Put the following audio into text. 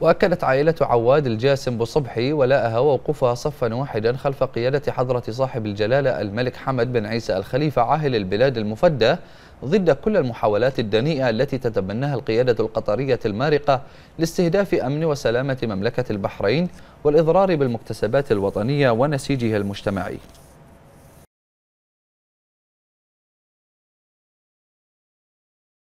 وأكدت عائلة عواد الجاسم بصبحي ولاءها ووقوفها صفا واحدا خلف قيادة حضرة صاحب الجلالة الملك حمد بن عيسى الخليفة عاهل البلاد المفدى ضد كل المحاولات الدنيئة التي تتبناها القيادة القطرية المارقة لاستهداف أمن وسلامة مملكة البحرين والإضرار بالمكتسبات الوطنية ونسيجها المجتمعي